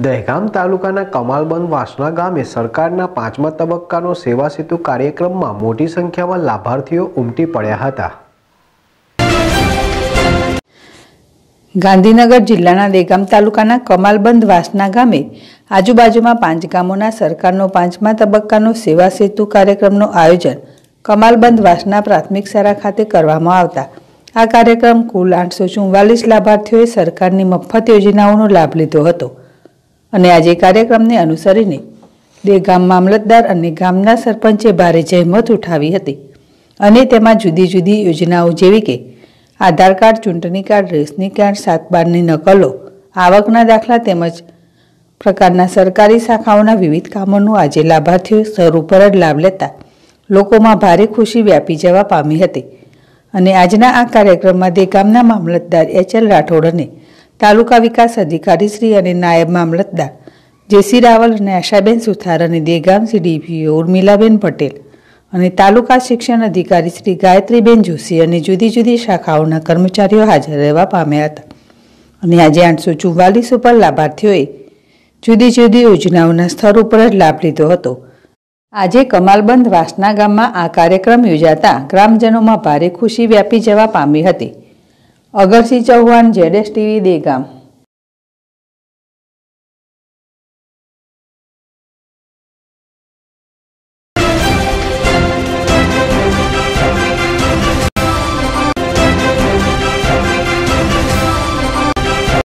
દહેગામ તાલુકાના કમાલબંધ વાસણા ગામે સરકારના પાંચમા તબક્કાનો સેવા સેતુ કાર્યક્રમમાં મોટી સંખ્યામાં લાભાર્થીઓ ઉમટી પડ્યા હતા ગાંધીનગર જિલ્લાના દહેગામ તાલુકાના કમાલબંધ વાસના ગામે આજુબાજુમાં પાંચ ગામોના સરકારનો પાંચમા તબક્કાનો સેવા સેતુ કાર્યક્રમનું આયોજન કમાલબંધ વાસણા પ્રાથમિક શાળા ખાતે કરવામાં આવતા આ કાર્યક્રમ કુલ આઠસો ચુમ્વાલીસ લાભાર્થીઓએ સરકારની મફત યોજનાઓનો લાભ લીધો હતો અને આજે કાર્યક્રમને અનુસરીને દેગામ મામલતદાર અને ગામના સરપંચે ભારે જહેમત ઉઠાવી હતી અને તેમાં જુદી જુદી યોજનાઓ જેવી કે આધાર કાર્ડ ચૂંટણી કાર્ડ રેશની કાર્ડ સાત બારની નકલો આવકના દાખલા તેમજ પ્રકારના સરકારી શાખાઓના વિવિધ કામોનું આજે લાભાર્થીઓ સ્તર ઉપર જ લાભ લેતા લોકોમાં ભારે ખુશી વ્યાપી જવા પામી હતી અને આજના આ કાર્યક્રમમાં દે ગામના મામલતદાર એચ એલ રાઠોડને તાલુકા વિકાસ અધિકારી શ્રી અને નાયબ મામલતદાર જેસી રાવલ અને આશાબેન સુથાર અને દેગામ ડીપીઓ ઉર્મિલાબેન પટેલ અને તાલુકા શિક્ષણ અધિકારી શ્રી ગાયત્રીબેન જોશી અને જુદી જુદી શાખાઓના કર્મચારીઓ હાજર રહેવા પામ્યા હતા અને આજે આઠસો ચુમ્માલીસ ઉપર લાભાર્થીઓએ જુદી જુદી યોજનાઓના સ્તર ઉપર જ લાભ લીધો હતો આજે કમાલબંધ વાસના ગામમાં આ કાર્યક્રમ યોજાતા ગ્રામજનોમાં ભારે ખુશી વ્યાપી જવા પામી હતી અગરસિંહ ચૌહાણ જેડેસ ટીવી દેગામ